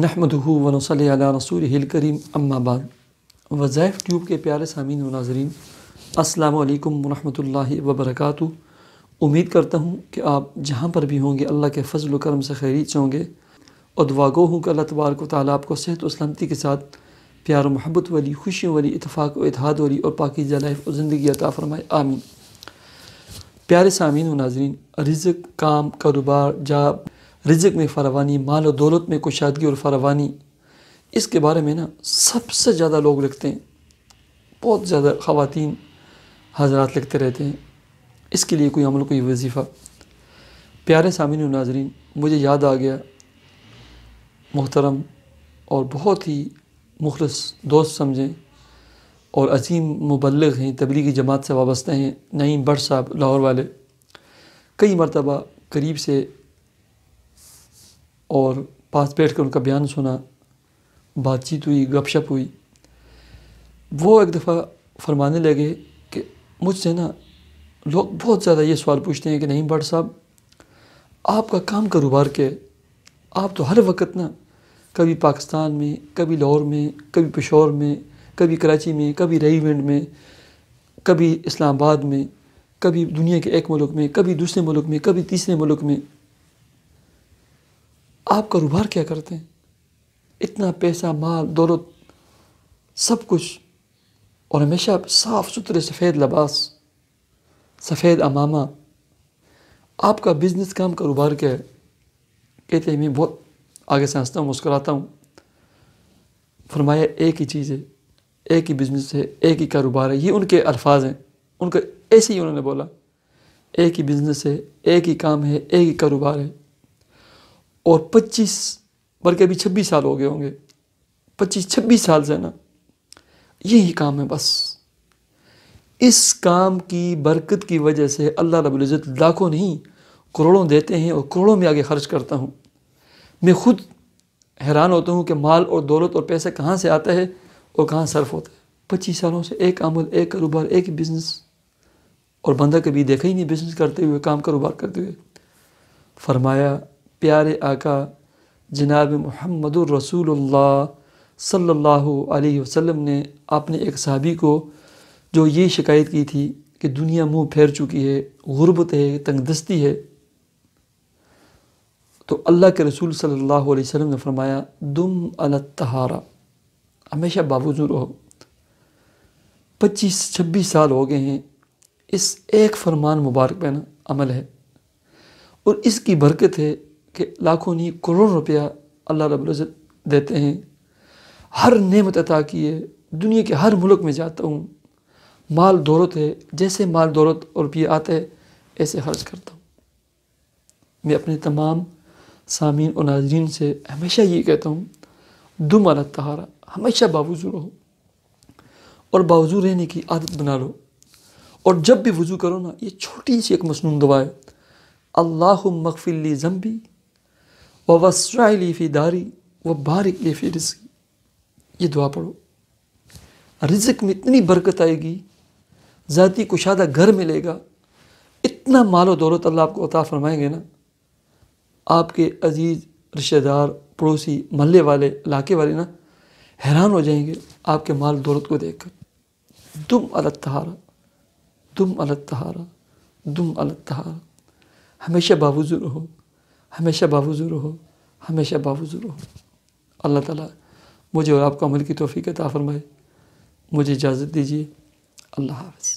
نحمد و رولی اللہ رسول کریم اما آباد وظائف ٹیوب کے پیارے سامعین و ناظرین السلام علیکم ورحمۃ اللہ وبرکاتہ امید کرتا ہوں کہ آپ جہاں پر بھی ہوں گے اللہ کے فضل و کرم سے خیریت ہوں گے اور گو ہوں کہ اللہ تبارک و تعالیٰ آپ کو صحت و سلامتی کے ساتھ پیار و محبت والی خوشیوں والی اتفاق و اتحاد والی اور پاکی جلائف و زندگی عطا فرمائے آمین پیارے سامعین و ناظرین رزق کام کاروبار جاب رزق میں فراوانی مال و دولت میں کشادگی اور فراوانی اس کے بارے میں نا سب سے زیادہ لوگ لکھتے ہیں بہت زیادہ خواتین حضرات لکھتے رہتے ہیں اس کے لیے کوئی عمل کوئی وظیفہ پیارے سامعین ناظرین مجھے یاد آ گیا محترم اور بہت ہی مخلص دوست سمجھیں اور عظیم مبلغ ہیں تبلیغی جماعت سے وابستہ ہیں نعیم بٹ صاحب لاہور والے کئی مرتبہ قریب سے اور پاس بیٹھ کر ان کا بیان سنا بات چیت ہوئی گپ شپ ہوئی وہ ایک دفعہ فرمانے لگے کہ مجھ سے نا لوگ بہت زیادہ یہ سوال پوچھتے ہیں کہ نہیں بٹ صاحب آپ کا کام کاروبار کیا ہے آپ تو ہر وقت نا کبھی پاکستان میں کبھی لاہور میں کبھی پشور میں کبھی کراچی میں کبھی رئی ونڈ میں کبھی اسلام آباد میں کبھی دنیا کے ایک ملک میں کبھی دوسرے ملک میں کبھی تیسرے ملک میں آپ کاروبار کیا کرتے ہیں اتنا پیسہ مال دولت سب کچھ اور ہمیشہ صاف ستھرے سفید لباس سفید امامہ آپ کا بزنس کام کاروبار کیا ہے کہتے ہیں میں بہت آگے سے ہنستا ہوں مسکراتا ہوں فرمایا ایک ہی چیز ہے ایک ہی بزنس ہے ایک ہی کاروبار ہے یہ ان کے الفاظ ہیں ان کا ایسے ہی انہوں نے بولا ایک ہی بزنس ہے ایک ہی کام ہے ایک ہی کاروبار ہے اور پچیس بلکہ ابھی چھبیس سال ہو گئے ہوں گے پچیس چھبیس سال سے نا یہی کام ہے بس اس کام کی برکت کی وجہ سے اللہ رب العزت لاکھوں نہیں کروڑوں دیتے ہیں اور کروڑوں میں آگے خرچ کرتا ہوں میں خود حیران ہوتا ہوں کہ مال اور دولت اور پیسے کہاں سے آتا ہے اور کہاں صرف ہوتا ہے پچیس سالوں سے ایک عمل ایک کاروبار ایک بزنس اور بندہ کبھی دیکھا ہی نہیں بزنس کرتے ہوئے کام کاروبار کرتے ہوئے فرمایا پیارے آقا جناب محمد الرسول اللہ صلی اللہ علیہ وسلم نے اپنے ایک صحابی کو جو یہ شکایت کی تھی کہ دنیا منہ پھیر چکی ہے غربت ہے تنگ دستی ہے تو اللہ کے رسول صلی اللہ علیہ وسلم نے فرمایا دم ہمیشہ باوجو رہو پچیس چھبیس سال ہو گئے ہیں اس ایک فرمان مبارک پہ نا عمل ہے اور اس کی برکت ہے کہ لاکھوں نہیں کروڑ روپیہ اللہ رب العزت دیتے ہیں ہر نعمت عطا کیے دنیا کے ہر ملک میں جاتا ہوں مال دولت ہے جیسے مال دولت اور آتا آتے ایسے خرچ کرتا ہوں میں اپنے تمام سامعین اور ناظرین سے ہمیشہ یہ کہتا ہوں دم علا تہارا ہمیشہ باوضو رہو اور باوضو رہنے کی عادت بنا لو اور جب بھی وضو کرو نا یہ چھوٹی سی ایک مصنون دعا ہے اللہ مغفلی ذنبی وسرائے فی داری و بارک فی رزق یہ دعا پڑھو رزق میں اتنی برکت آئے گی ذاتی کشادہ گھر ملے گا اتنا مال و دولت اللہ آپ کو عطا فرمائیں گے نا آپ کے عزیز رشتہ دار پڑوسی محلے والے علاقے والے نا حیران ہو جائیں گے آپ کے مال دولت کو دیکھ کر دم الگ تہارا دم الگ تہارا دم الگ تہارا ہمیشہ باوضو رہو ہمیشہ باوضور ہو ہمیشہ باوضور ہو اللہ تعالیٰ مجھے اور آپ کو عمل کی توفیق عطا فرمائے مجھے اجازت دیجیے اللہ حافظ